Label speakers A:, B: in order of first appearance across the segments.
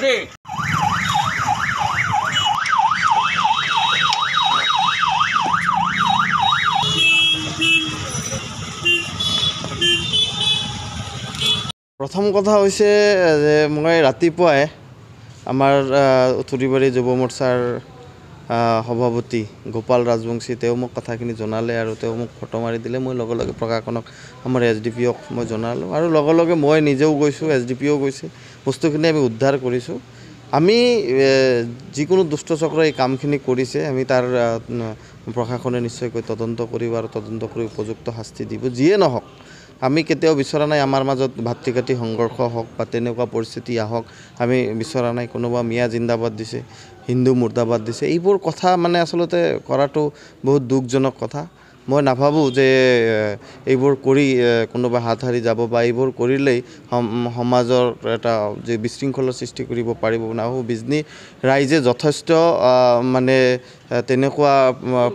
A: Ali. প্ৰথম কথা হৈছে যে মই ৰাতিপুৱাই আমাৰ উঠুৰিবাৰী যুৱ মৰ্চাৰ সভাপতি গোপাল ৰাজবংশী তেওঁ মোক কথাখিনি জনালে আৰু তেওঁ মোক ফটো মাৰি দিলে মই লগে লগে প্ৰকাশনক আমাৰ এছ ডি পি অক মই জনালোঁ আৰু লগে লগে মই নিজেও গৈছোঁ এছ ডি পিঅ' গৈছে বস্তুখিনি আমি উদ্ধাৰ কৰিছোঁ আমি যিকোনো দুষ্টচক্ৰ এই কামখিনি কৰিছে আমি তাৰ প্ৰশাসনে নিশ্চয়কৈ তদন্ত কৰিব আৰু তদন্ত কৰি উপযুক্ত শাস্তি দিব যিয়ে নহওক আমি কেতিয়াও বিচৰা নাই আমাৰ মাজত ভাতৃঘাতী সংঘৰ্ষ হওক বা তেনেকুৱা পৰিস্থিতি আহক আমি বিচৰা নাই কোনোবা মিয়া জিন্দাবাদ দিছে হিন্দু মুৰ্দাবাদ দিছে এইবোৰ কথা মানে আচলতে কৰাটো বহুত দুখজনক কথা মই নাভাবোঁ যে এইবোৰ কৰি কোনোবা হাত সাৰি যাব বা এইবোৰ কৰিলেই সমাজৰ এটা যি বিশৃংখলাৰ সৃষ্টি কৰিব পাৰিব নাভাবোঁ বিজনি ৰাইজে যথেষ্ট মানে তেনেকুৱা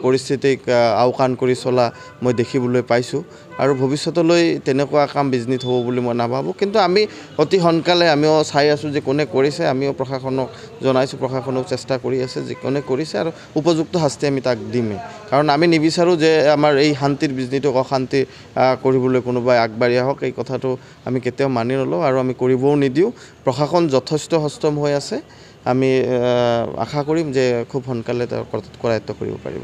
A: পৰিস্থিতিক আওকাণ কৰি চলা মই দেখিবলৈ পাইছোঁ আৰু ভৱিষ্যতলৈ তেনেকুৱা কাম বিজনিত হ'ব বুলি মই নাভাবোঁ কিন্তু আমি অতি সোনকালে আমিও চাই আছোঁ যে কোনে কৰিছে আমিও প্ৰশাসনক জনাইছোঁ প্ৰশাসনক চেষ্টা কৰি আছে যে কোনে কৰিছে আৰু উপযুক্ত শাস্তি আমি তাক দিমেই কাৰণ আমি নিবিচাৰোঁ যে আমাৰ এই শান্তিৰ বিজনীটোক অশান্তি কৰিবলৈ কোনোবাই আগবাঢ়ি আহক এই কথাটো আমি কেতিয়াও মানি নলওঁ আৰু আমি কৰিবও নিদিওঁ প্ৰশাসন যথেষ্ট সষ্টম হৈ আছে আমি আশা কৰিম যে খুব সোনকালে তেওঁ কৰায়ত্ব কৰিব পাৰিব